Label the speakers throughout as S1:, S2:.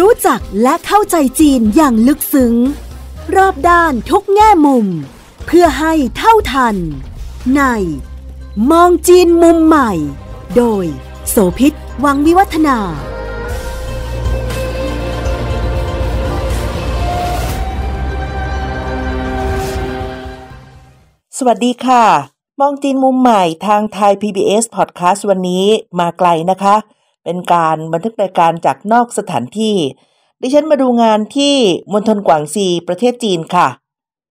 S1: รู้จักและเข้าใจจีนอย่างลึกซึ้ง รอบด้านทุกแง่มุม เพื่อให้เท่าทัน ในมองจีนมุมใหม่ โดยโสพิษวังวิวัฒนา สวัสดีค่ะ มองจีนมุมใหม่ทางไทย PBS Podcast วันนี้มาไกลนะคะเป็นการบันทึกรายการจากนอกสถานที่ ดิฉันมาดูงานที่มณฑลกวางซีประเทศจีนค่ะ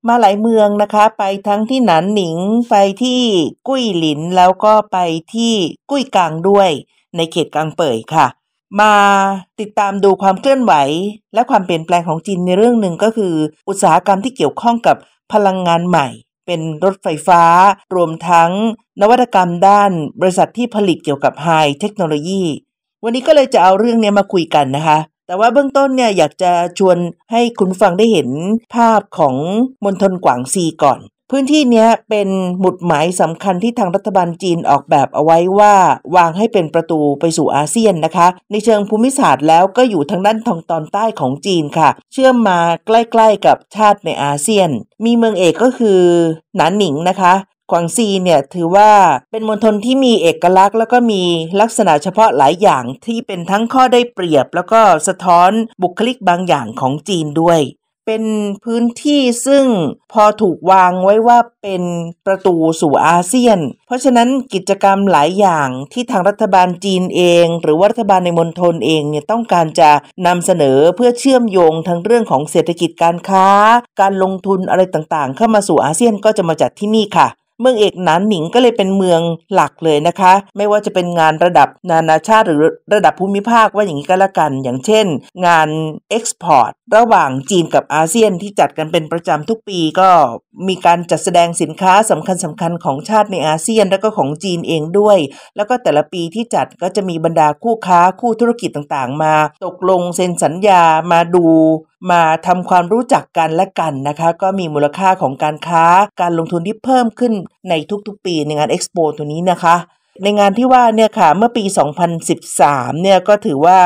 S1: มาหลายเมืองนะคะ ไปทั้งที่หนานหนิง ไปที่กุ้ยหลิน แล้วก็ไปที่กุ้ยกางด้วยในเขตกลางเป่ยค่ะ มาติดตามดูความเคลื่อนไหว และความเปลี่ยนแปลงของจีนในเรื่องหนึ่งก็คือ อุตสาหกรรมที่เกี่ยวข้องกับพลังงานใหม่ เป็นรถไฟฟ้า รวมทั้ง นวัตกรรมด้าน บริษัทที่ผลิตเกี่ยวกับไฮเทคโนโลยีวันนี้ก็เลยจะเอาเรื่องนี้มาคุยกันนะคะ แต่ว่าเบื้องต้นเนี่ยอยากจะชวนให้คุณฟังได้เห็นภาพของมณฑลกวางซีก่อน พื้นที่นี้เป็นหมุดหมายสำคัญที่ทางรัฐบาลจีนออกแบบเอาไว้ว่าวางให้เป็นประตูไปสู่อาเซียนนะคะ ในเชิงภูมิศาสตร์แล้วก็อยู่ทางด้านทางตอนใต้ของจีนค่ะ เชื่อมมาใกล้ ๆ กับชาติในอาเซียน มีเมืองเอกก็คือหนานหนิงนะคะขวางซีเนี่ยถือว่าเป็นมณฑลที่มีเอกลักษณ์ แล้วก็มีลักษณะเฉพาะหลายอย่างที่เป็นทั้งข้อได้เปรียบ แล้วก็สะท้อนบุคลิกบางอย่างของจีนด้วย เป็นพื้นที่ซึ่งพอถูกวางไว้ว่าเป็นประตูสู่อาเซียน เพราะฉะนั้นกิจกรรมหลายอย่างที่ทางรัฐบาลจีนเอง หรือว่ารัฐบาลในมณฑลเองเนี่ยต้องการจะนำเสนอเพื่อเชื่อมโยงทั้งเรื่องของเศรษฐกิจการค้า การลงทุนอะไรต่าง ๆ เข้ามาสู่อาเซียนก็จะมาจัดที่นี่ค่ะเมืองเอกหนานหนิงก็เลยเป็นเมืองหลักเลยนะคะ ไม่ว่าจะเป็นงานระดับนานาชาติหรือระดับภูมิภาคว่าอย่างนี้ก็แล้วกันอย่างเช่น งานเอ็กซ์พอร์ตระหว่างจีนกับอาเซียนที่จัดกันเป็นประจำทุกปีก็มีการจัดแสดงสินค้าสำคัญสาคัญของชาติในอาเซียนและก็ของจีนเองด้วยแล้วก็แต่ละปีที่จัดก็จะมีบรรดาคู่ค้าคู่ธุรกิจต่างๆ มา ตกลงเซ็นสัญญามาดูมาทำความรู้จักกันและกันนะคะก็มีมูลค่าของการค้าการลงทุนที่เพิ่มขึ้นในทุกๆ ปีในงานเอ็กซ์โปตัวนี้นะคะ ในงานที่ว่าเนี่ยค่ะเมื่อปี 2013 เนี่ยก็ถือว่า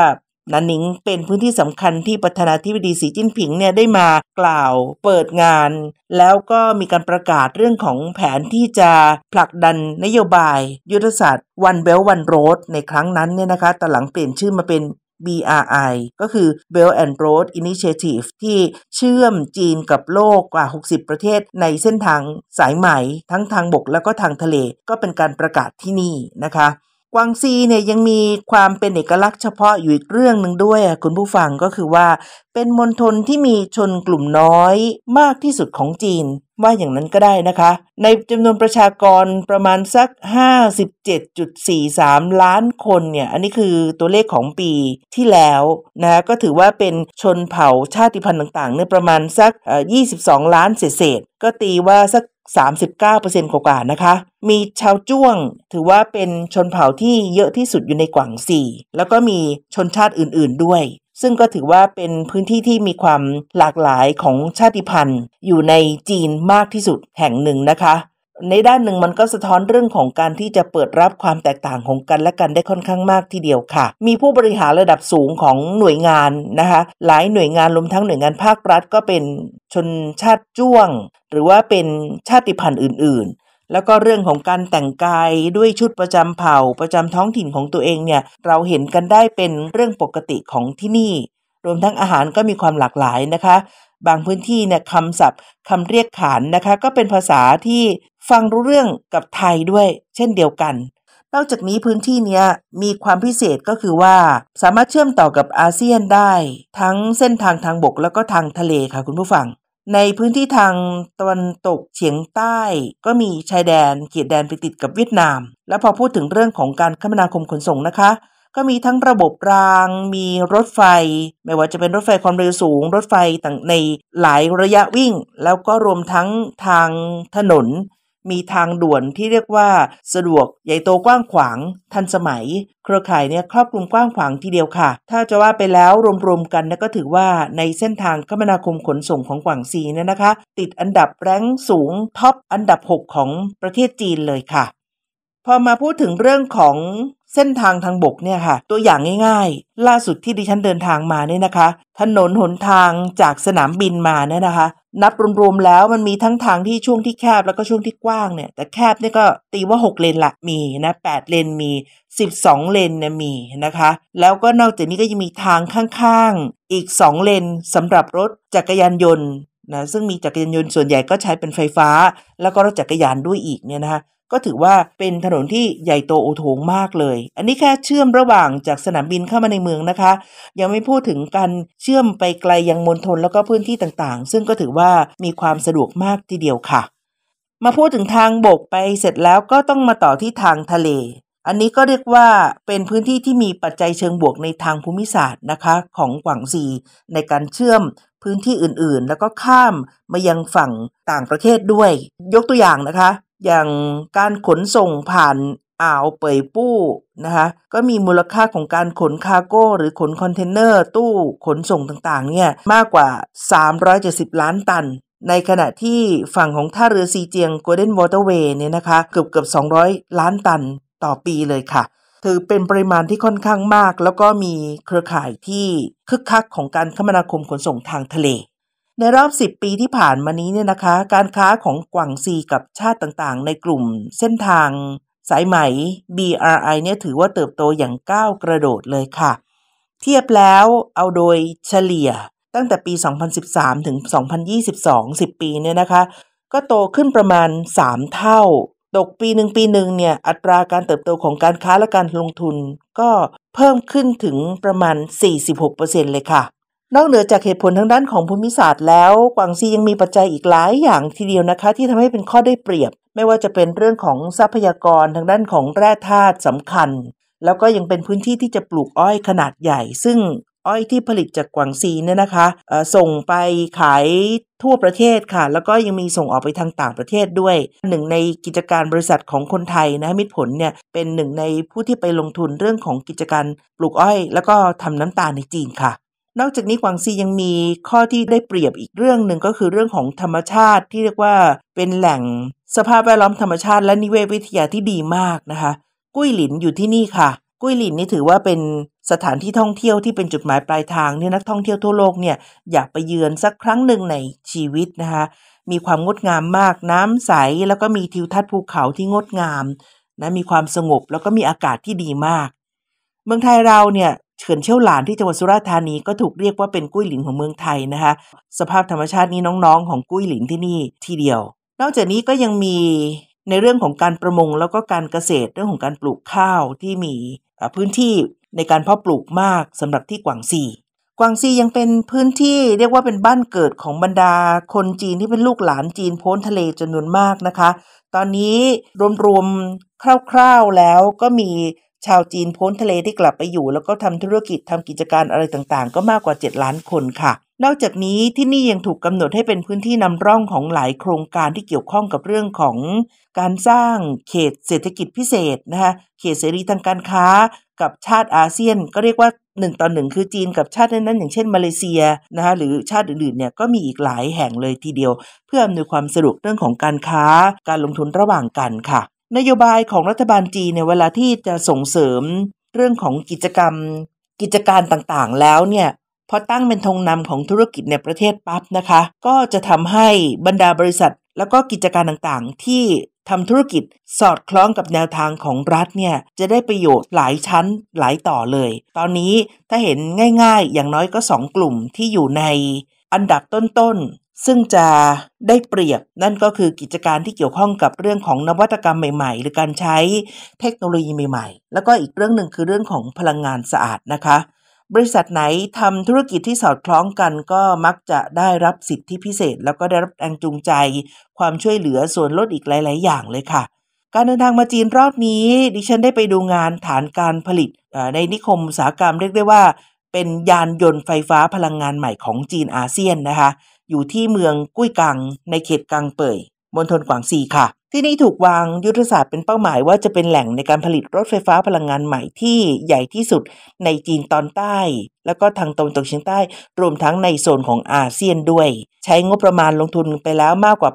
S1: นันนิงเป็นพื้นที่สำคัญที่ประธานาธิบดีสีจิ้นผิงเนี่ยได้มากล่าวเปิดงาน แล้วก็มีการประกาศเรื่องของแผนที่จะผลักดันนโยบาย ยุทธศาสตร์วันเบลวันโรดในครั้งนั้นเนี่ยนะคะต่หลังเปลี่ยนชื่อมาเป็น BRI ก็คือ Belt and Road Initiative ที่เชื่อมจีนกับโลกกว่า 60 ประเทศในเส้นทางสายไหมทั้งทางบกแล้วก็ทางทะเล ก็เป็นการประกาศที่นี่นะคะวางซีเนี่ยยังมีความเป็นเอกลักษณ์เฉพาะอยู่อีกเรื่องหนึ่งด้วยคุณผู้ฟังก็คือว่าเป็นมณฑลที่มีชนกลุ่มน้อยมากที่สุดของจีน ว่าอย่างนั้นก็ได้นะคะ ในจำนวนประชากรประมาณสัก 57.43 ล้านคนเนี่ยอันนี้คือตัวเลขของปีที่แล้วนะก็ถือว่าเป็นชนเผ่าชาติพันธุ์ต่างๆเนี่ยประมาณสัก 22 ล้านเศษก็ตีว่าสัก39%กว่าๆนะคะ มีชาวจ้วง ถือว่าเป็นชนเผ่าที่เยอะที่สุดอยู่ในกวางซีแล้วก็มีชนชาติอื่นๆด้วย ซึ่งก็ถือว่าเป็นพื้นที่ที่มีความหลากหลายของชาติพันธุ์ อยู่ในจีนมากที่สุดแห่งหนึ่งนะคะในด้านหนึ่งมันก็สะท้อนเรื่องของการที่จะเปิดรับความแตกต่างของกันและกันได้ค่อนข้างมากทีเดียวค่ะ มีผู้บริหารระดับสูงของหน่วยงานนะคะหลายหน่วยงานรวมทั้งหน่วยงานภาครัฐก็เป็นชนชาติจ้วง หรือว่าเป็นชาติพันธุ์อื่นๆ แล้วก็เรื่องของการแต่งกายด้วยชุดประจำเผ่า ประจำท้องถิ่นของตัวเองเนี่ยเราเห็นกันได้เป็นเรื่องปกติของที่นี่ รวมทั้งอาหารก็มีความหลากหลายนะคะบางพื้นที่เนี่ยคำศัพท์คำเรียกขานนะคะ ก็เป็นภาษาที่ฟังรู้เรื่องกับไทยด้วย เช่นเดียวกัน นอกจากนี้พื้นที่นี้มีความพิเศษก็คือว่าสามารถเชื่อมต่อกับอาเซียนได้ ทั้งเส้นทางทางบกแล้วก็ทางทะเลค่ะคุณผู้ฟัง ในพื้นที่ทางตะวันตกเฉียงใต้ ก็มีชายแดนเขตแดนไปติดกับเวียดนาม และพอพูดถึงเรื่องของการคมนาคมขนส่งนะคะก็มีทั้งระบบราง มีรถไฟ ไม่ว่าจะเป็นรถไฟความเร็วสูง รถไฟต่างในหลายระยะวิ่ง แล้วก็รวมทั้งทางถนน มีทางด่วนที่เรียกว่าสะดวกใหญ่โตกว้างขวางทันสมัย เครือข่ายเนี่ยครอบคลุมกว้างขวางทีเดียวค่ะ ถ้าจะว่าไปแล้วรวมๆ กันนะก็ถือว่าในเส้นทางคมนาคมขนส่งของกวางซีเนี่ยนะคะ ติดอันดับแร้งสูงท็อปอันดับ 6 ของประเทศจีนเลยค่ะพอมาพูดถึงเรื่องของเส้นทางทางบกเนี่ยค่ะ ตัวอย่างง่าย ๆ ล่าสุดที่ดิฉันเดินทางมาเนี่ยนะคะถนนหนทางจากสนามบินมาเนี่ยนะคะ นับรวมๆแล้วมันมีทั้งทางที่ช่วงที่แคบแล้วก็ช่วงที่กว้างเนี่ยแต่แคบเนี่ยก็ตีว่า 6 เลนละมีนะ8เลนมี 12 เลนเนี่ยมีนะคะ แล้วก็นอกจากนี้ก็ยังมีทางข้างๆอีก 2 เลนสำหรับรถจักรยานยนต์นะซึ่งมีจักรยานยนต์ส่วนใหญ่ก็ใช้เป็นไฟฟ้า แล้วก็รถจักรยานด้วยอีกเนี่ยนะคะก็ถือว่าเป็นถนนที่ใหญ่โตโอโถงมากเลย อันนี้แค่เชื่อมระหว่างจากสนามบินเข้ามาในเมืองนะคะ ยังไม่พูดถึงการเชื่อมไปไกลยังมณฑลแล้วก็พื้นที่ต่างๆ ซึ่งก็ถือว่ามีความสะดวกมากทีเดียวค่ะ มาพูดถึงทางบกไปเสร็จแล้วก็ต้องมาต่อที่ทางทะเล อันนี้ก็เรียกว่าเป็นพื้นที่ที่มีปัจจัยเชิงบวกในทางภูมิศาสตร์นะคะ ของกวางซีในการเชื่อมพื้นที่อื่นๆ แล้วก็ข้ามมายังฝั่งต่างประเทศด้วย ยกตัวอย่างนะคะ อย่างการขนส่งผ่านอ่าวเปยปู้นะคะ ก็มีมูลค่าของการขนคาร์โก้หรือขนคอนเทนเนอร์ตู้ขนส่งต่างๆเนี่ยมากกว่า 370 ล้านตัน ในขณะที่ฝั่งของท่าเรือซีเจียงโกลเด้นวอเตอร์เวย์เนี่ยนะคะเกือบเกือบ200 ล้านตันต่อปีเลยค่ะคือเป็นปริมาณที่ค่อนข้างมาก แล้วก็มีเครือข่ายที่คึกคักของการคมนาคมขนส่งทางทะเล ในรอบ 10 ปีที่ผ่านมานี้เนี่ยนะคะ การค้าของกวางซีกับชาติต่างๆในกลุ่มเส้นทางสายไหม BRI เนี่ยถือว่าเติบโตอย่างก้าวกระโดดเลยค่ะ เทียบแล้วเอาโดยเฉลี่ยตั้งแต่ปี 2013 ถึง 2022 10ปีเนี่ยนะคะ ก็โตขึ้นประมาณ 3 เท่าตกปีหนึ่งปีหนึ่งเนี่ยอัตราการเติบโตของการค้าและการลงทุนก็เพิ่มขึ้นถึงประมาณ 46%เลยค่ะ นอกเหนือจากเหตุผลทางด้านของภูมิศาสตร์แล้ว กวางซียังมีปัจจัยอีกหลายอย่างทีเดียวนะคะที่ทำให้เป็นข้อได้เปรียบ ไม่ว่าจะเป็นเรื่องของทรัพยากรทางด้านของแร่ธาตุสำคัญ แล้วก็ยังเป็นพื้นที่ที่จะปลูกอ้อยขนาดใหญ่ซึ่งอ้อยที่ผลิตจากกวางซีเนี่ยนะคะส่งไปขายทั่วประเทศค่ะแล้วก็ยังมีส่งออกไปทางต่างประเทศด้วย หนึ่งในกิจการบริษัทของคนไทยนะมิตรผลเนี่ยเป็นหนึ่งในผู้ที่ไปลงทุนเรื่องของกิจการปลูกอ้อย แล้วก็ทำน้ำตาลในจีนค่ะ นอกจากนี้กวางซียังมีข้อที่ได้เปรียบอีกเรื่องหนึ่งก็คือเรื่องของธรรมชาติที่เรียกว่าเป็นแหล่งสภาพแวดล้อมธรรมชาติและนิเวศวิทยาที่ดีมากนะคะ กุ้ยหลินอยู่ที่นี่ค่ะ กุ้ยหลินนี่ถือว่าเป็นสถานที่ท่องเที่ยวที่เป็นจุดหมายปลายทางเนี่ยนักท่องเที่ยวทั่วโลกเนี่ยอยากไปเยือนสักครั้งหนึ่งในชีวิตนะคะมีความงดงามมาก น้ำใสแล้วก็มีทิวทัศน์ภูเขาที่งดงามนะมีความสงบแล้วก็มีอากาศที่ดีมาก เมืองไทยเราเนี่ยเขื่อนเชี่ยวหลานที่จังหวัดสุราษฎร์ธานีก็ถูกเรียกว่าเป็นกุ้ยหลินของเมืองไทยนะคะสภาพธรรมชาตินี้น้องๆของกุ้ยหลินที่นี่ทีเดียว นอกจากนี้ก็ยังมีในเรื่องของการประมงแล้วก็การเกษตรเรื่องของการปลูกข้าวที่มีพื้นที่ในการเพาะปลูกมากสำหรับที่กวางซีกวางซียังเป็นพื้นที่เรียกว่าเป็นบ้านเกิดของบรรดาคนจีนที่เป็นลูกหลานจีนพ้นทะเลจำนวนมากนะคะ ตอนนี้รวมๆคร่าวๆแล้วก็มีชาวจีนพ้นทะเลที่กลับไปอยู่ แล้วก็ทำธุรกิจทำกิจการอะไรต่าง ๆ ก็มากกว่า 7 ล้านคนค่ะ นอกจากนี้ที่นี่ยังถูกกำหนดให้เป็นพื้นที่นำร่องของหลายโครงการที่เกี่ยวข้องกับเรื่องของ การสร้างเขตเศรษฐกิจพิเศษนะคะเขตเสรีทางการค้ากับชาติอาเซียนก็เรียกว่า1ต่อหนึ่งคือจีนกับชาตินั้นๆอย่างเช่น มาเลเซียนะคะหรือชาติอื่นๆเนี่ยก็มีอีกหลายแห่งเลยทีเดียว เพื่ออำนวยความสะดวกเรื่องของการค้าการลงทุนระหว่างกันค่ะ นโยบายของรัฐบาลจีนในเวลาที่จะส่งเสริม เรื่องของกิจกรรมกิจการต่างๆ แล้วเนี่ยพอตั้งเป็นธงนำของธุรกิจในประเทศปั๊บนะคะ ก็จะทำให้บรรดาบริษัทแล้วก็กิจการต่างๆ ที่ทำธุรกิจสอดคล้องกับแนวทางของรัฐเนี่ยจะได้ประโยชน์หลายชั้นหลายต่อเลย ตอนนี้ถ้าเห็นง่ายๆ อย่างน้อยก็ 2 กลุ่มที่อยู่ในอันดับต้นๆ ซึ่งจะได้เปรียบนั่นก็คือกิจการที่เกี่ยวข้องกับเรื่องของนวัตกรรมใหม่ๆ หรือการใช้เทคโนโลยีใหม่ๆ แล้วก็อีกเรื่องหนึ่งคือเรื่องของพลังงานสะอาดนะคะบริษัทไหนทำธุรกิจที่สอดคล้องกันก็มักจะได้รับสิทธิพิเศษแล้วก็ได้รับแรงจูงใจความช่วยเหลือส่วนลดอีกหลาย ๆ อย่างเลยค่ะ การเดินทางมาจีนรอบนี้ดิฉันได้ไปดูงานฐานการผลิตในนิคมอุตสาหกรรมเรียกได้ว่า เป็นยานยนต์ไฟฟ้าพลังงานใหม่ของจีนอาเซียนนะคะ อยู่ที่เมืองกุ้ยกังในเขตกังเป่ยมณฑลกวางซีค่ะที่นี่ถูกวางยุทธศาสตร์เป็นเป้าหมายว่าจะเป็นแหล่งในการผลิตรถไฟฟ้าพลังงานใหม่ที่ใหญ่ที่สุดในจีนตอนใต้ แล้วก็ทางตะวันตกเฉียงใต้ รวมทั้งในโซนของอาเซียนด้วย ใช้งบประมาณลงทุนไปแล้วมากกว่า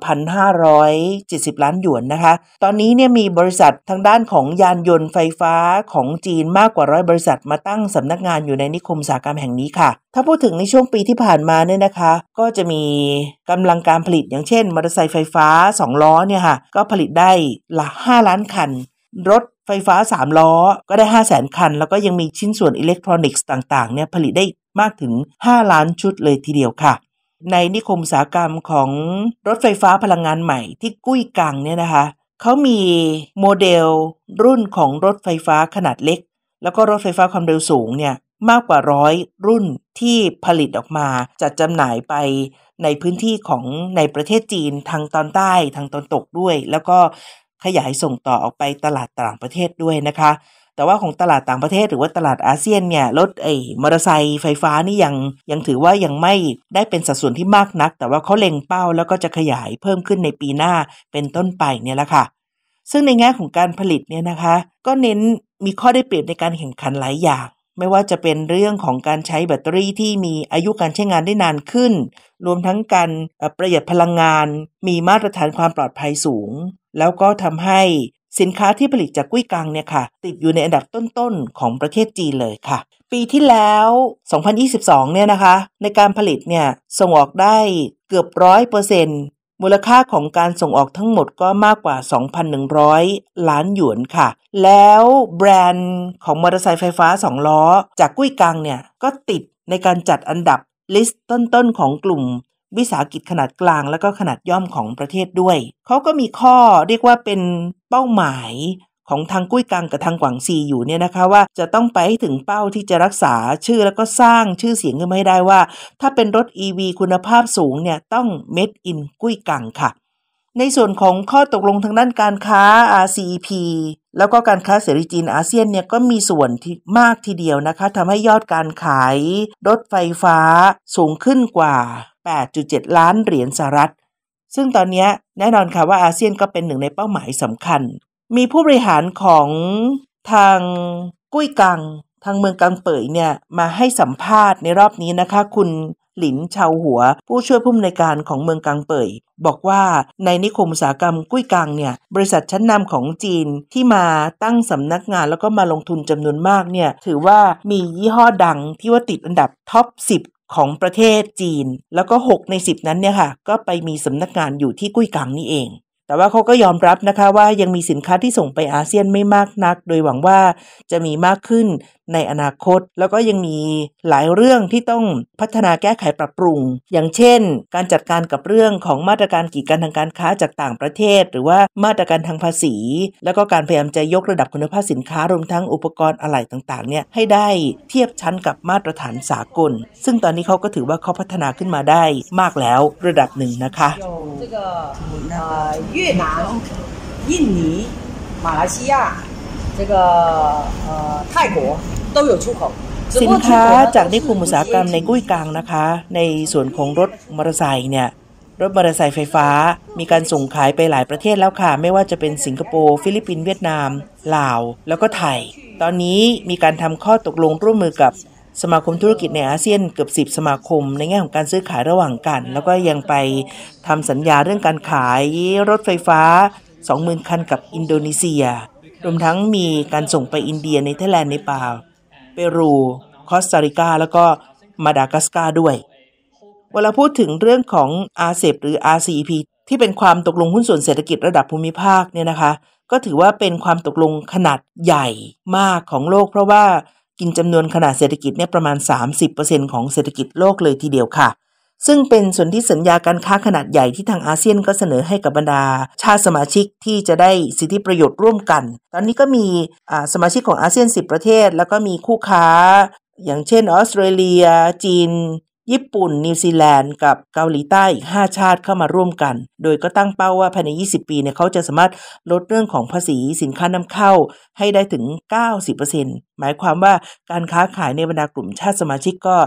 S1: 1,570 ล้านหยวนนะคะ ตอนนี้เนี่ยมีบริษัททางด้านของยานยนต์ไฟฟ้าของจีนมากกว่าร้อยบริษัทมาตั้งสำนักงานอยู่ในนิคมอุตสาหกรรมแห่งนี้ค่ะถ้าพูดถึงในช่วงปีที่ผ่านมาเนี่ยนะคะก็จะมีกำลังการผลิต อย่างเช่นมอเตอร์ไซค์ไฟฟ้า 2 ล้อเนี่ยค่ะก็ผลิตได้ละ 5 ล้านคัน รถไฟฟ้า 3 ล้อ ก็ได้5 0 0 0 0 0 คัน แล้วก็ยังมีชิ้นส่วนอิเล็กทรอนิกส์ต่างๆเนี่ยผลิตได้มากถึง 5 ล้านชุดเลยทีเดียวค่ะ ในนิคมอุตสาหกรรมของรถไฟฟ้าพลังงานใหม่ที่กุ้ยกังเนี่ยนะคะเขามีโมเดลรุ่นของรถไฟฟ้าขนาดเล็ก แล้วก็รถไฟฟ้าความเร็วสูงเนี่ยมากกว่าร้อยรุ่นที่ผลิตออกมาจัดจำหน่ายไปในพื้นที่ของในประเทศจีนทางตอนใต้ทางตอนตกด้วย แล้วก็ขยายส่งต่อออกไปตลาดต่างประเทศด้วยนะคะแต่ว่าของตลาดต่างประเทศหรือว่าตลาดอาเซียนเนี่ยรถไอ้มอเตอร์ไซค์ไฟฟ้านี่ยังยังถือว่ายังไม่ได้เป็นสัดส่วนที่มากนัก แต่ว่าเขาเล็งเป้าแล้วก็จะขยายเพิ่มขึ้นในปีหน้าเป็นต้นไปเนี่ยแหละค่ะ ซึ่งในแง่ของการผลิตเนี่ยนะคะ ก็เน้นมีข้อได้เปรียบในการแข่งขันหลายอย่างไม่ว่าจะเป็นเรื่องของการใช้แบตเตอรี่ที่มีอายุการใช้งานได้นานขึ้น รวมทั้งการประหยัดพลังงานมีมาตรฐานความปลอดภัยสูง แล้วก็ทำให้สินค้าที่ผลิตจากกุ้ยกังเนี่ยค่ะติดอยู่ในอันดับต้นๆของประเทศจีนเลยค่ะ ปีที่แล้ว 2022 เนี่ยนะคะในการผลิตเนี่ยส่งออกได้เกือบร้อยเปอร์เซ็นต์มูลค่าของการส่งออกทั้งหมดก็มากกว่า 2,100 ล้านหยวนค่ะ แล้วแบรนด์ของมอเตอร์ไซค์ไฟฟ้า 2 ล้อ จากกุ้ยกังเนี่ย ก็ติดในการจัดอันดับลิสต์ต้นๆของกลุ่ม วิสาหกิจขนาดกลาง และก็ขนาดย่อมของประเทศด้วย เขาก็มีข้อเรียกว่าเป็นเป้าหมายของทางกุ้ยกังกับทางกวางซีอยู่เนี่ยนะคะว่าจะต้องไปให้ถึงเป้าที่จะรักษาชื่อแล้วก็สร้างชื่อเสียงขึ้นให้ได้ว่า ถ้าเป็นรถ e ีคุณภาพสูงเนี่ยต้องเม็ดอินกุ้ยกังค่ะ ในส่วนของข้อตกลงทางด้านการค้า RCEP แล้วก็การค้าเสรีจีนอาเซียนเนี่ยก็มีส่วนที่มากทีเดียวนะคะทำให้ยอดการขายรถไฟฟ้าสูงขึ้นกว่า 8.7 ล้านเหรียญสหรัฐซึ่งตอนนี้แน่นอนค่ะว่าอาเซียนก็เป็นหนึ่งในเป้าหมายสำคัญมีผู้บริหารของทางกุ้ยกัง ทางเมืองกังเป่ยเนี่ยมาให้สัมภาษณ์ในรอบนี้นะคะ คุณหลินชาวหัว ผู้ช่วยผู้อำนวยการของเมืองกังเป่ยบอกว่าในนิคมอุตสาหกรรมกุ้ยกังเนี่ยบริษัทชั้นนำของจีนที่มาตั้งสำนักงาน แล้วก็มาลงทุนจำนวนมากเนี่ยถือว่ามียี่ห้อดังที่ว่าติดอันดับท็อป10 ของประเทศจีน แล้วก็ 6 ใน 10 นั้นเนี่ยค่ะก็ไปมีสำนักงานอยู่ที่กุ้ยกังนี่เองแต่ว่าเขาก็ยอมรับนะคะว่ายังมีสินค้าที่ส่งไปอาเซียนไม่มากนัก โดยหวังว่าจะมีมากขึ้นในอนาคต แล้วก็ยังมีหลายเรื่องที่ต้องพัฒนาแก้ไขปรับปรุง อย่างเช่น การจัดการกับเรื่องของมาตรการกีดกันทางการค้าจากต่างประเทศ หรือว่ามาตรการทางภาษี แล้วก็การพยายามจะยกระดับคุณภาพสินค้ารวมทั้งอุปกรณ์อะไหล่ต่างๆเนี่ยให้ได้เทียบชั้นกับมาตรฐานสากล ซึ่งตอนนี้เขาก็ถือว่าเขาพัฒนาขึ้นมาได้ มากแล้วระดับหนึ่งนะคะ越南、印尼、马来西亚、这个呃泰国都有出口。สินค้าจากนิคมอุตสาหกรรมในกุ้ยกางนะคะ ในส่วนของรถมอเตอร์ไซค์เนี่ย รถมอเตอร์ไซค์ไฟฟ้า มีการส่งขายไปหลายประเทศแล้วค่ะ ไม่ว่าจะเป็นสิงคโปร์ฟิลิปปินส์เวียดนาม ลาว แล้วก็ไทย ตอนนี้มีการทำข้อตกลงร่วมมือกับสมาคมธุรกิจในอาเซียนเกือบสิบสมาคม ในแง่ของการซื้อขายระหว่างกัน แล้วก็ยังไปทำสัญญาเรื่องการขายรถไฟฟ้า 20,000คันกับอินโดนีเซียรวมทั้งมีการส่งไปอินเดียในเทแลนด์ในปาเปรูคอสตาริกาแล้วก็มาดากัสการ์ด้วย เวลาพูดถึงเรื่องของ r c e p หรือ RCEP ที่เป็นความตกลงหุ้นส่วนเศรษฐกิจระดับภูมิภาคเนี่ยนะคะ ก็ถือว่าเป็นความตกลงขนาดใหญ่มากของโลกเพราะว่ากินจำนวนขนาดเศรษฐกิจเนี่ยประมาณ 30%ของเศรษฐกิจโลกเลยทีเดียวค่ะ ซึ่งเป็นส่วนที่สัญญาการค้าขนาดใหญ่ที่ทางอาเซียนก็เสนอให้กับบรรดาชาติสมาชิกที่จะได้สิทธิประโยชน์ร่วมกัน ตอนนี้ก็มีสมาชิกของอาเซียน 10 ประเทศแล้วก็มีคู่ค้า อย่างเช่นออสเตรเลีย จีนญี่ปุ่นนิวซีแลนด์กับเกาหลีใต้อีก 5 ชาติเข้ามาร่วมกัน โดยก็ตั้งเป้าว่าภายใน 20 ปีเนี่ยเขาจะสามารถลดเรื่องของภาษีสินค้านำเข้าให้ได้ถึง 90%หมายความว่าการค้าขายในบรรดากลุ่มชาติสมาชิกก็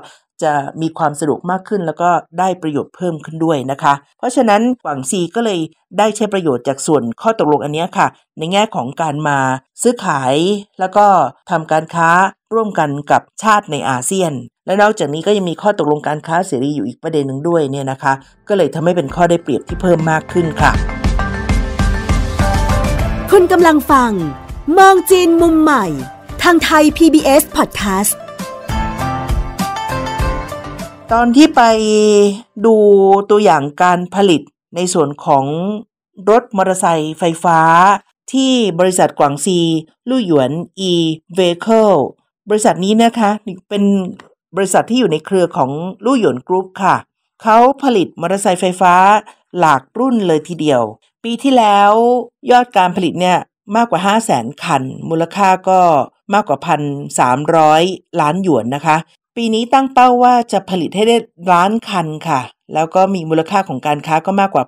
S1: จะมีความสะดวกมากขึ้นแล้วก็ได้ประโยชน์เพิ่มขึ้นด้วยนะคะ เพราะฉะนั้นหวังซีก็เลยได้ใช้ประโยชน์จากส่วนข้อตกลงอันนี้ค่ะ ในแง่ของการมา ซื้อขาย แล้วก็ทำการค้าร่วมกันกับชาติในอาเซียน และนอกจากนี้ก็ยังมีข้อตกลงการค้าเสรีอยู่อีกประเด็นหนึ่งด้วยเนี่ยนะคะก็เลยทำให้เป็นข้อได้เปรียบที่เพิ่มมากขึ้นค่ะ คุณกำลังฟัง มองจีนมุมใหม่ ทางไทย PBS Podcast ตอนที่ไปดูตัวอย่างการผลิตในส่วนของรถมอเตอร์ไซค์ไฟฟ้า ที่บริษัทกวางซีลู่หยวน e vehicle บริษัทนี้นะคะ เป็นบริษัทที่อยู่ในเครือของลู่หยวนกรุ๊ปค่ะเขาผลิตมอเตอร์ไซค์ไฟฟ้าหลากรุ่นเลยทีเดียว ปีที่แล้วยอดการผลิตเนี่ยมากกว่า 5 0 0 0 0นคัน มูลค่าก็มากกว่า 1,300 ล้านหยวนนะคะปีนี้ตั้งเป้าว่าจะผลิตให้ได้ล้านคันค่ะแล้วก็มีมูลค่าของการค้าก็มากกว่า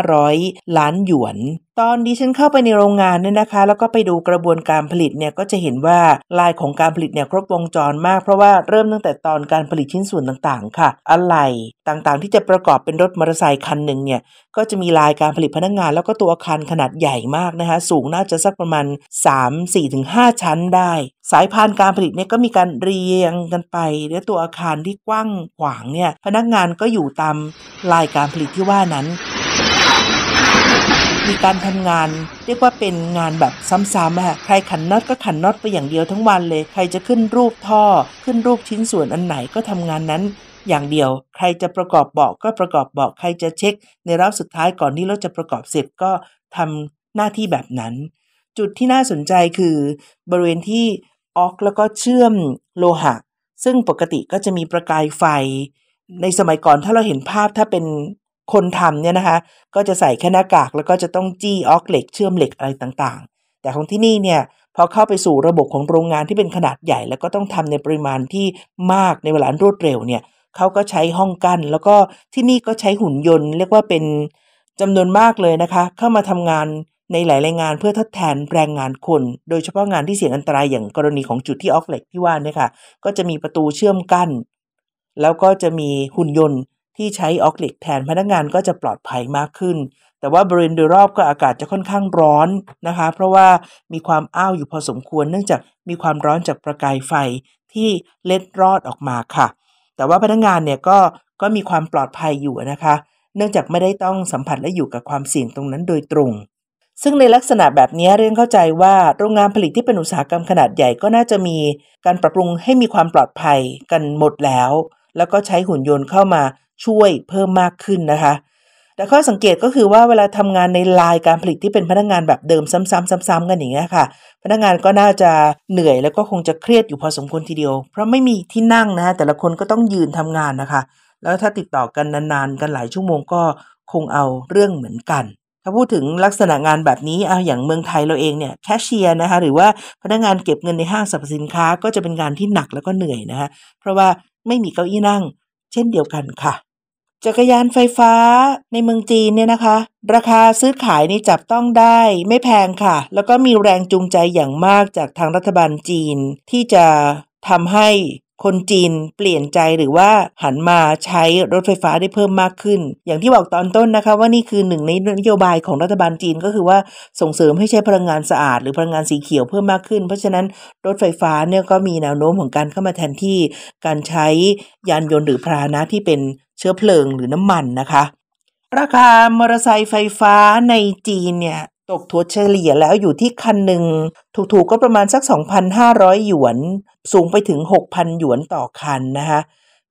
S1: 1,500 ล้านหยวน ตอนดิฉันเข้าไปในโรงงานเนี่ยนะคะ แล้วก็ไปดูกระบวนการผลิตเนี่ยก็จะเห็นว่าลายของการผลิตเนี่ยครบวงจรมาก เพราะว่าเริ่มตั้งแต่ตอนการผลิตชิ้นส่วนต่างๆค่ะ อะไหล่ต่างๆ ที่จะประกอบเป็นรถมอเตอร์ไซค์คันหนึ่งเนี่ย ก็จะมีลายการผลิตพนักงงาน แล้วก็ตัวอาคารขนาดใหญ่มากนะคะ สูงน่าจะสักประมาณ3 4หชั้นได้ สายพานการผลิตเนี่ยก็มีการเรียงกันไปและตัวอาคารที่กว้างขวางเนี่ยพนักงานก็อยู่ตามลายการผลิตที่ว่านั้น มีการทำงานเรียกว่าเป็นงานแบบซ้ำๆอะใครขันน็อตก็ขันน็อตไปอย่างเดียวทั้งวันเลย ใครจะขึ้นรูปท่อขึ้นรูปชิ้นส่วนอันไหนก็ทำงานนั้น อย่างเดียว ใครจะประกอบเบาะก็ประกอบเบาะ ใครจะเช็ค ในรอบสุดท้ายก่อนที่รถจะประกอบเสร็จก็ทำหน้าที่แบบนั้น จุดที่น่าสนใจคือ บริเวณที่ออกแล้วก็เชื่อมโลหะ ซึ่งปกติก็จะมีประกายไฟในสมัยก่อนถ้าเราเห็นภาพถ้าเป็นคนทำเนี่ยนะคะ ก็จะใส่แค่หน้ากาก แล้วก็จะต้องจี้ออกเหล็กเชื่อมเหล็กอะไรต่างๆ แต่ของที่นี่เนี่ยพอเข้าไปสู่ระบบของโรงงานที่เป็นขนาดใหญ่ แล้วก็ต้องทำในปริมาณที่มากในเวลารวดเร็วเนี่ยเขาก็ใช้ห้องกั้นแล้วก็ที่นี่ก็ใช้หุ่นยนต์เรียกว่าเป็นจำนวนมากเลยนะคะ เข้ามาทำงานในหลายรายงาน เพื่อทดแทนแรงงานคน โดยเฉพาะงานที่เสี่ยงอันตรายอย่างกรณีของจุดที่ออกเหล็กที่ว่านี่ค่ะก็จะมีประตูเชื่อมกั้นแล้วก็จะมีหุ่นยนต์ที่ใช้ออกเหล็กแทนพนักงานก็จะปลอดภัยมากขึ้น แต่ว่าบริเวณโดยรอบก็อากาศจะค่อนข้างร้อนนะคะ เพราะว่ามีความอ้าวอยู่พอสมควร เนื่องจากมีความร้อนจากประกายไฟที่เล็ดรอดออกมาค่ะ แต่ว่าพนักงานเนี่ยก็ก็มีความปลอดภัยอยู่นะคะ เนื่องจากไม่ได้ต้องสัมผัส และอยู่กับความเสี่ยงตรงนั้นโดยตรง ซึ่งในลักษณะแบบนี้เรียนเข้าใจว่า โรงงานผลิตที่เป็นอุตสาหกรรมขนาดใหญ่ก็น่าจะมีการปรับปรุงให้มีความปลอดภัยกันหมดแล้วแล้วก็ใช้หุ่นยนต์เข้ามาช่วยเพิ่มมากขึ้นนะคะ แต่ข้อสังเกตก็คือว่าเวลาทำงานในลายการผลิตที่เป็นพนักงานแบบเดิมซ้ำๆซ้ำๆกันอย่างเงี้ยค่ะ พนักงานก็น่าจะเหนื่อยแล้วก็คงจะเครียดอยู่พอสมควรทีเดียว เพราะไม่มีที่นั่งนะแต่ละคนก็ต้องยืนทำงานนะคะ แล้วถ้าติดต่อกันนานๆกันหลายชั่วโมงก็คงเอาเรื่องเหมือนกัน ถ้าพูดถึงลักษณะงานแบบนี้เอาอย่างเมืองไทยเราเองเนี่ยแคชเชียร์นะคะ หรือว่าพนักงานเก็บเงินในห้างสรรพสินค้าก็จะเป็นงานที่หนักแล้วก็เหนื่อยนะคะเพราะว่าไม่มีเก้าอี้นั่ง เช่นเดียวกันค่ะ จักรยานไฟฟ้าในเมืองจีนเนี่ยนะคะ ราคาซื้อขายนี่จับต้องได้ไม่แพงค่ะ แล้วก็มีแรงจูงใจอย่างมากจากทางรัฐบาลจีนที่จะทำให้คนจีนเปลี่ยนใจหรือว่าหันมาใช้รถไฟฟ้าได้เพิ่มมากขึ้น อย่างที่บอกตอนต้นนะคะ ว่านี่คือหนึ่งในนโยบายของรัฐบาลจีนก็คือว่าส่งเสริมให้ใช้พลังงานสะอาดหรือพลังงานสีเขียวเพิ่มมากขึ้นเพราะฉะนั้นรถไฟฟ้าเนี่ยก็มีแนวโน้มของการเข้ามาแทนที่การใช้ยานยนต์หรือพาหนะที่เป็นเชื้อเพลิงหรือน้ำมันนะคะ ราคามอเตอร์ไซค์ไฟฟ้าในจีนเนี่ยตกถัวเฉลี่ยแล้วอยู่ที่คันหนึ่งถูกๆก็ประมาณสัก 2,500 หยวนสูงไปถึง 6,000 หยวนต่อคันนะคะ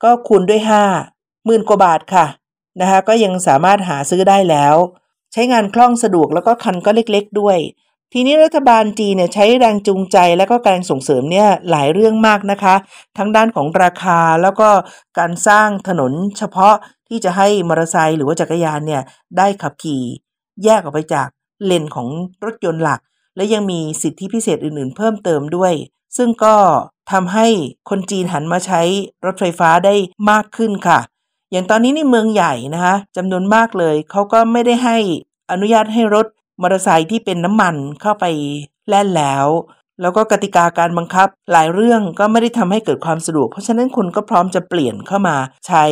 S1: ก็คูณด้วย 5 มื่นกว่าบาทค่ะนะคะก็ยังสามารถหาซื้อได้แล้ว ใช้งานคล่องสะดวกแล้วก็คันก็เล็กๆด้วย ทีนี้รัฐบาลจีนเนี่ยใช้แรงจูงใจและก็การส่งเสริมเนี่ยหลายเรื่องมากนะคะ ทั้งด้านของราคาแล้วก็การสร้างถนนเฉพาะที่จะให้มอเตอร์ไซค์หรือว่าจักรยานเนี่ยได้ขับขี่ แยกออกไปจากเลนของรถยนต์หลัก และยังมีสิทธิพิเศษอื่นๆเพิ่มเติมด้วย ซึ่งก็ทำให้คนจีนหันมาใช้รถไฟฟ้าได้มากขึ้นค่ะ อย่างตอนนี้ในเมืองใหญ่นะคะจำนวนมากเลยเขาก็ไม่ได้ให้อนุญาตให้รถมอเตอร์ไซค์ที่เป็นน้ำมันเข้าไปแล่นแล้ว แล้วก็กติกาการบังคับหลายเรื่องก็ไม่ได้ทำให้เกิดความสะดวก เพราะฉะนั้นคนก็พร้อมจะเปลี่ยนเข้ามาใช้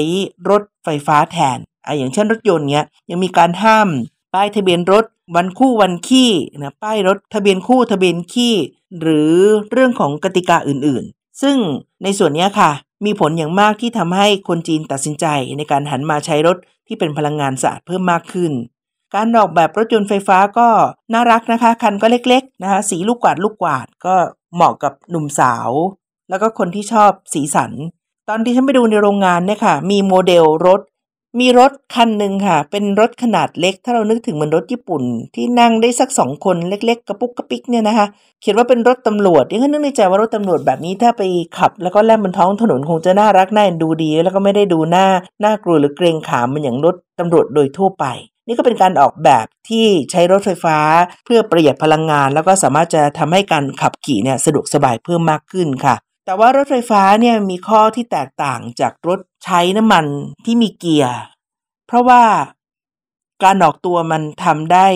S1: รถไฟฟ้าแทนอ่ะอย่างเช่นรถยนต์เนี้ยยังมีการห้ามป้ายทะเบียนรถวันคู่วันขี้นะป้ายรถทะเบียนคู่ทะเบียนขี้หรือเรื่องของกติกาอื่นๆ ซึ่งในส่วนนี้ค่ะ มีผลอย่างมากที่ทำให้คนจีนตัดสินใจในการหันมาใช้รถที่เป็นพลังงานสะอาดเพิ่มมากขึ้น การออกแบบรถยนต์ไฟฟ้าก็น่ารักนะคะ คันก็เล็กๆ นะคะ สีลูกกวาดลูกกวาดก็เหมาะกับหนุ่มสาว แล้วก็คนที่ชอบสีสัน ตอนที่ฉันไปดูในโรงงานเนี่ยค่ะ มีโมเดลรถมีรถคันหนึ่งค่ะ เป็นรถขนาดเล็ก ถ้าเรานึกถึงเหมือนรถญี่ปุ่น ที่นั่งได้สักสองคนเล็กๆกระปุกกระปิกเนี่ยนะคะเขียนว่าเป็นรถตำรวจยิันนึกในใจว่ารถตำรวจแบบนี้ถ้าไปขับแล้วก็แล่นบนท้องถนน คงจะน่ารักน่าดูดี แล้วก็ไม่ได้ดูหน้าน่ากลัวหรือเกรงขามมันอย่างรถตำรวจโดยทั่วไป นี่ก็เป็นการออกแบบที่ใช้รถไฟฟ้าเพื่อประหยัดพลังงาน แล้วก็สามารถจะทำให้การขับขี่เนี่ยสะดวกสบายเพิ่มมากขึ้นค่ะแต่ว่ารถไฟฟ้าเนี่ยมีข้อที่แตกต่างจากรถใช้น้ำมันที่มีเกียร์เพราะว่าการออกตัวมันทำได้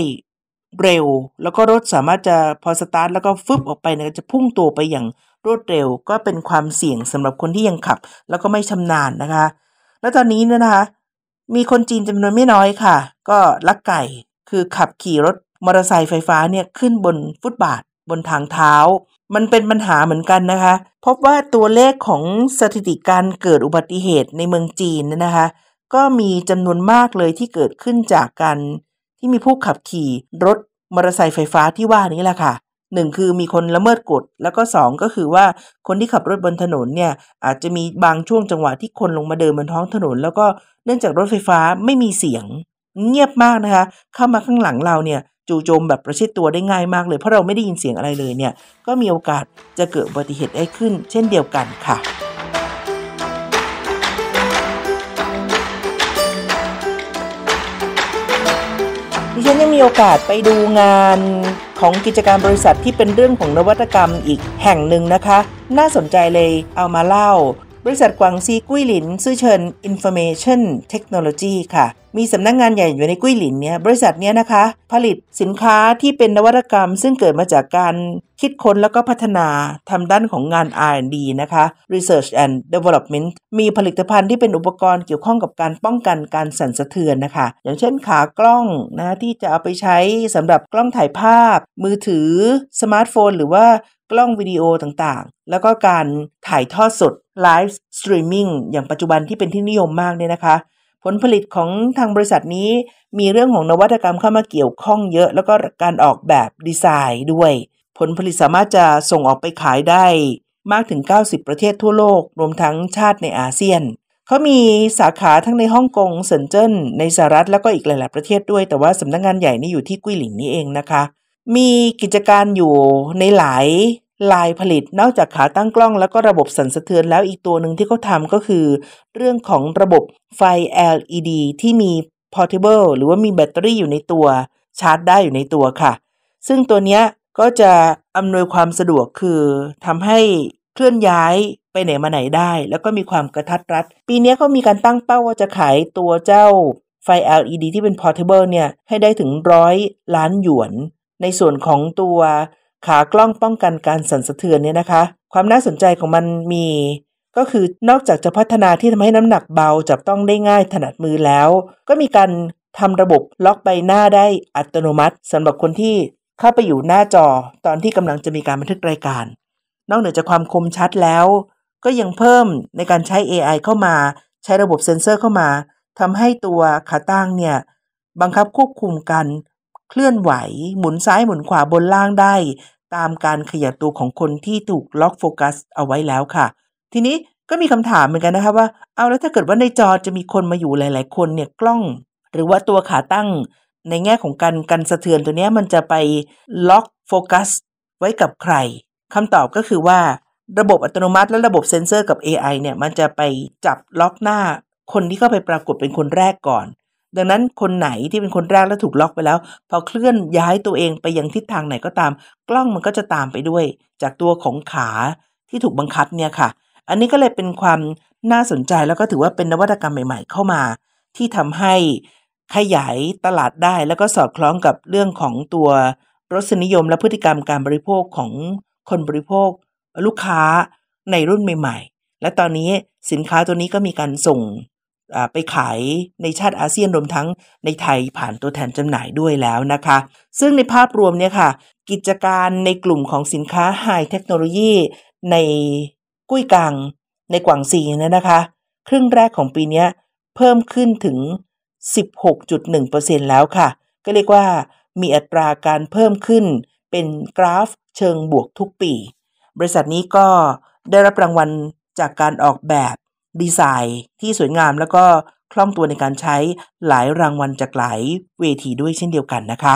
S1: เร็ว แล้วก็รถสามารถจะพอสตาร์ทแล้วก็ฟึบออกไปเนี่ยจะพุ่งตัวไปอย่างรวดเร็ว ก็เป็นความเสี่ยงสำหรับคนที่ยังขับ แล้วก็ไม่ชำนาญนะคะ แล้วตอนนี้เนี่ยนะคะ มีคนจีนจำนวนไม่น้อยค่ะ ก็ลักไก่คือขับขี่รถมอเตอร์ไซค์ไฟฟ้าเนี่ยขึ้นบนฟุตบาทบนทางเท้ามันเป็นปัญหาเหมือนกันนะคะ พบว่าตัวเลขของสถิติการเกิดอุบัติเหตุในเมืองจีนนะคะ ก็มีจำนวนมากเลยที่เกิดขึ้นจากการที่มีผู้ขับขี่รถมอเตอร์ไซค์ไฟฟ้าที่ว่านี้แหละค่ะหนึ่งคือมีคนละเมิดกฎ แล้วก็สองก็คือว่าคนที่ขับรถบนถนนเนี่ยอาจจะมีบางช่วงจังหวะที่คนลงมาเดินบนท้องถนน แล้วก็เนื่องจากรถไฟฟ้าไม่มีเสียงเงียบมากนะคะเข้ามาข้างหลังเราเนี่ยจู่โจมแบบประชิดตัวได้ง่ายมากเลย เพราะเราไม่ได้ยินเสียงอะไรเลยเนี่ย ก็มีโอกาสจะเกิดอุบัติเหตุได้ขึ้นเช่นเดียวกันค่ะดิฉันยังมีโอกาสไปดูงานของกิจการบริษัทที่เป็นเรื่องของนวัตกรรมอีกแห่งหนึ่งนะคะ น่าสนใจเลยเอามาเล่าบริษัทกวางซีกุ้ยหลิน ซื่อเชิญ Information Technology ค่ะ มีสำนักงงานใหญ่อยู่ในกุ้ยหลินเนี่ยบริษัทเนี้ยนะคะ ผลิตสินค้าที่เป็นนวัตกรรมซึ่งเกิดมาจากการคิดค้นแล้วก็พัฒนาทำด้านของงาน R&D นะคะ Research and Development มีผลิตภัณฑ์ที่เป็นอุปกรณ์เกี่ยวข้องกับการป้องกันการสั่นสะเทือนนะคะ อย่างเช่นขากล้องนะที่จะเอาไปใช้สำหรับกล้องถ่ายภาพ มือถือสมาร์ทโฟนหรือว่ากล้องวิดีโอต่างๆ แล้วก็การถ่ายทอดสดไลฟ์สตรีมมิ่งอย่างปัจจุบันที่เป็นที่นิยมมากเนี่ยนะคะ ผลผลิตของทางบริษัทนี้มีเรื่องของนวัตกรรมเข้ามาเกี่ยวข้องเยอะแล้วก็การออกแบบดีไซน์ด้วย ผลผลิตสามารถจะส่งออกไปขายได้มากถึง 90 ประเทศทั่วโลก รวมทั้งชาติในอาเซียน เขามีสาขาทั้งในฮ่องกงเซินเจิ้นในสหรัฐแล้วก็อีกหลายๆ ประเทศด้วยแต่ว่าสำนักงงานใหญ่นี่อยู่ที่กุ้ยหลินนี่เองนะคะมีกิจการอยู่ในหลายลายผลิตนอกจากขาตั้งกล้องแล้วก็ระบบสั่นสะเทือน แล้วอีกตัวหนึ่งที่เขาทำก็คือเรื่องของระบบไฟ LED ที่มี portable หรือว่ามีแบตเตอรี่อยู่ในตัวชาร์จได้อยู่ในตัวค่ะ ซึ่งตัวนี้ก็จะอำนวยความสะดวกคือทำให้เคลื่อนย้ายไปไหนมาไหนได้ แล้วก็มีความกระทัดรัด ปีนี้เขามีการตั้งเป้าว่าจะขายตัวเจ้าไฟ LED ที่เป็น portable เนี่ยให้ได้ถึงร้อยล้านหยวนในส่วนของตัวขากล้องป้องกันการสั่นสะเทือนเนี่ยนะคะ ความน่าสนใจของมันมี ก็คือนอกจากจะพัฒนาที่ทำให้น้ำหนักเบาจับต้องได้ง่ายถนัดมือแล้ว ก็มีการทำระบบล็อกใบหน้าได้อัตโนมัติสำหรับคนที่เข้าไปอยู่หน้าจอ ตอนที่กำลังจะมีการบันทึกรายการ นอกเหนือจากความคมชัดแล้ว ก็ยังเพิ่มในการใช้ AI เข้ามา ใช้ระบบเซ็นเซอร์เข้ามาทำให้ตัวขาตั้งเนี่ยบังคับควบคุมกันเคลื่อนไหวหมุนซ้ายหมุนขวาบนล่างได้ ตามการขยับตัวของคนที่ถูกล็อกโฟกัสเอาไว้แล้วค่ะ ทีนี้ก็มีคำถามเหมือนกันนะคะว่า เอาแล้วถ้าเกิดว่าในจอจะมีคนมาอยู่หลายๆ คนเนี่ย กล้องหรือว่าตัวขาตั้งในแง่ของการกันสะเทือนตัวนี้มันจะไปล็อกโฟกัสไว้กับใครคำตอบก็คือว่าระบบอัตโนมัติและระบบเซ็นเซอร์กับ AI เนี่ยมันจะไปจับล็อกหน้า คนที่เข้าไปปรากฏเป็นคนแรกก่อนดังนั้นคนไหนที่เป็นคนแรกและถูกล็อกไปแล้วพอเคลื่อนย้ายตัวเองไปยังทิศทางไหนก็ตาม กล้องมันก็จะตามไปด้วย จากตัวของขาที่ถูกบังคับเนี่ยค่ะ อันนี้ก็เลยเป็นความน่าสนใจแล้วก็ถือว่าเป็นนวัตกรรมใหม่ ๆ เข้ามา ที่ทำให้ขยายตลาดได้แล้วก็สอดคล้องกับเรื่องของตัวรสนิยมและพฤติกรรมการบริโภคของคนบริโภค ลูกค้าในรุ่นใหม่ๆ และตอนนี้สินค้าตัวนี้ก็มีการส่งไปขายในชาติอาเซียนรวมทั้งในไทยผ่านตัวแทนจำหน่ายด้วยแล้วนะคะ ซึ่งในภาพรวมเนี่ยค่ะ กิจการในกลุ่มของสินค้าไฮเทคโนโลยี ในกุ้ยกัง ในกวางซีเนี่ยนะคะ ครึ่งแรกของปีนี้เพิ่มขึ้นถึง 16.1%แล้วค่ะ ก็เรียกว่ามีอัตราการเพิ่มขึ้นเป็นกราฟเชิงบวกทุกปี บริษัทนี้ก็ได้รับรางวัลจากการออกแบบดีไซน์ที่สวยงามแล้วก็คล่องตัวในการใช้หลายรางวัลจากหลายเวทีด้วยเช่นเดียวกันนะคะ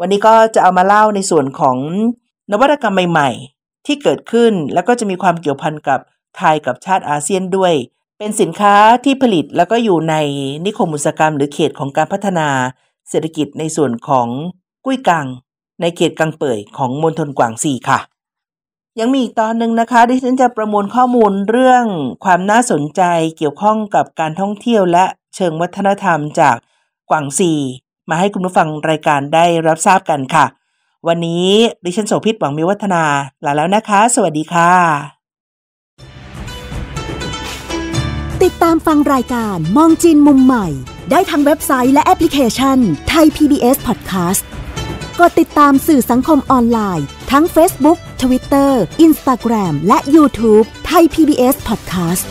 S1: วันนี้ก็จะเอามาเล่าในส่วนของนวัตกรรมใหม่ๆ ที่เกิดขึ้นแล้วก็จะมีความเกี่ยวพันกับไทยกับชาติอาเซียนด้วย เป็นสินค้าที่ผลิตแล้วก็อยู่ในนิคมอุตสาหกรรมหรือเขตของการพัฒนาเศรษฐกิจในส่วนของกุ้ยกังในเขตกังเป่ยของมณฑลกวางซีค่ะยังมีอีกตอนหนึ่งนะคะที่ฉันจะประมวลข้อมูลเรื่อง ความน่าสนใจเกี่ยวข้องกับการท่องเที่ยวและเชิงวัฒนธรรมจากกวางซีมาให้คุณผู้ฟังรายการได้รับทราบกันค่ะ วันนี้ดิฉันโสภิตหวังมีวัฒนาลาแล้วนะคะ สวัสดีค่ะ ติดตามฟังรายการมองจีนมุมใหม่ ได้ทางเว็บไซต์และแอปพลิเคชันไทย PBS Podcast กดติดตามสื่อสังคมออนไลน์ทั้ง Facebook Twitter Instagram และ YouTube ไทย PBS Podcast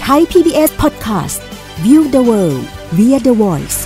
S1: ไทย PBS Podcast View the world via the voice